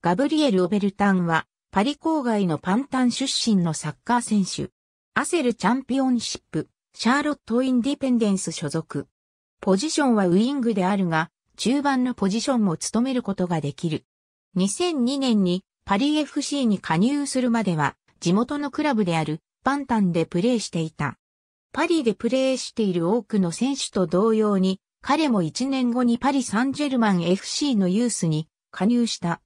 ガブリエル・オベルタンは、パリ郊外のパンタン出身のサッカー選手。アセルチャンピオンシップ、シャーロット・インディペンデンス所属。ポジションはウィングであるが、中盤のポジションも務めることができる。2002年にパリ FC に加入するまでは、地元のクラブであるパンタンでプレーしていた。パリでプレーしている多くの選手と同様に、彼も1年後にパリ・サンジェルマン FC のユースに加入した。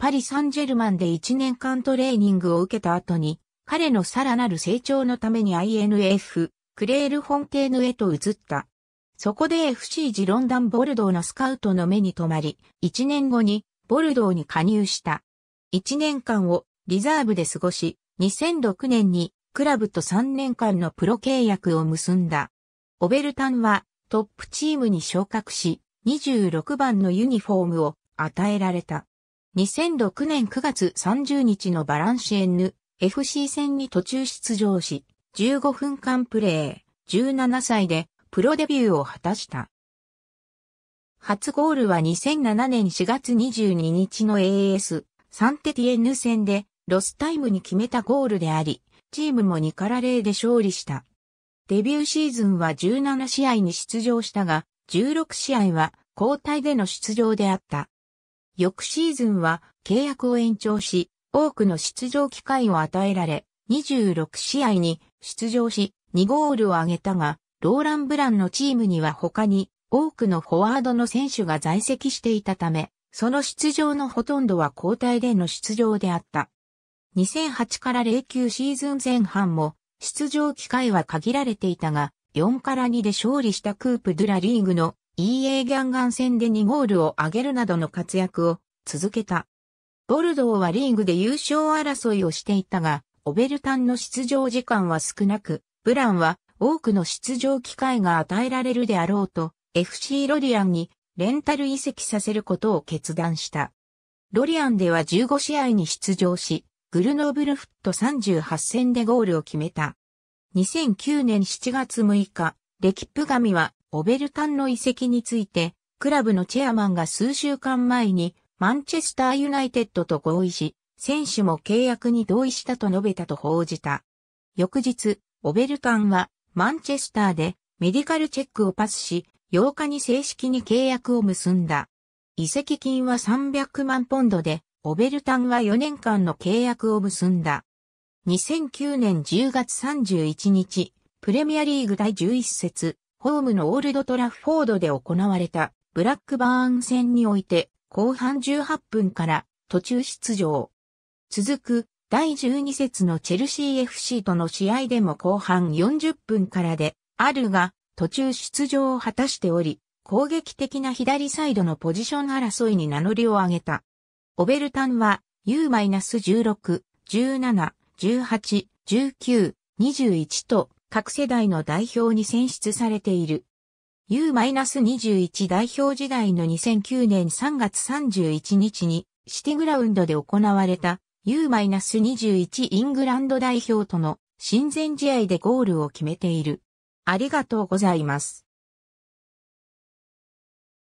パリ・サンジェルマンで1年間トレーニングを受けた後に、彼のさらなる成長のために INF、クレール・フォンテーヌへと移った。そこで FC ジロンダン・ボルドーのスカウトの目に留まり、1年後にボルドーに加入した。1年間をリザーブで過ごし、2006年にクラブと3年間のプロ契約を結んだ。オベルタンはトップチームに昇格し、26番のユニフォームを与えられた。2006年9月30日のバランシエンヌ FC 戦に途中出場し、15分間プレー、17歳でプロデビューを果たした。初ゴールは2007年4月22日の AS サンテティエンヌ戦でロスタイムに決めたゴールであり、チームも2から0で勝利した。デビューシーズンは17試合に出場したが、16試合は交代での出場であった。翌シーズンは契約を延長し、多くの出場機会を与えられ、26試合に出場し、2ゴールを挙げたが、ローラン・ブランのチームには他に多くのフォワードの選手が在籍していたため、その出場のほとんどは交代での出場であった。2008から09シーズン前半も出場機会は限られていたが、4から2で勝利したクープ・ドゥラリーグの EA ギャンガン戦で2ゴールを挙げるなどの活躍を続けた。ボルドーはリーグで優勝争いをしていたが、オベルタンの出場時間は少なく、ブランは多くの出場機会が与えられるであろうと、FC ロリアンにレンタル移籍させることを決断した。ロリアンでは15試合に出場し、グルノーブルフット38戦でゴールを決めた。2009年7月6日、レキップ神はオベルタンの遺跡について、クラブのチェアマンが数週間前にマンチェスターユナイテッドと合意し、選手も契約に同意したと述べたと報じた。翌日、オベルタンはマンチェスターでメディカルチェックをパスし、8日に正式に契約を結んだ。遺跡金は300万ポンドで、オベルタンは4年間の契約を結んだ。2009年10月31日、プレミアリーグ第11節、ホームのオールドトラフォードで行われたブラックバーン戦において後半18分から途中出場。続く第12節のチェルシー FC との試合でも後半40分からであるが途中出場を果たしており、攻撃的な左サイドのポジション争いに名乗りを上げた。オベルタンは U-16、17、18、19、21と各世代の代表に選出されている。U-21 代表時代の2009年3月31日にシティグラウンドで行われた U-21 イングランド代表との親善試合でゴールを決めている。ありがとうございます。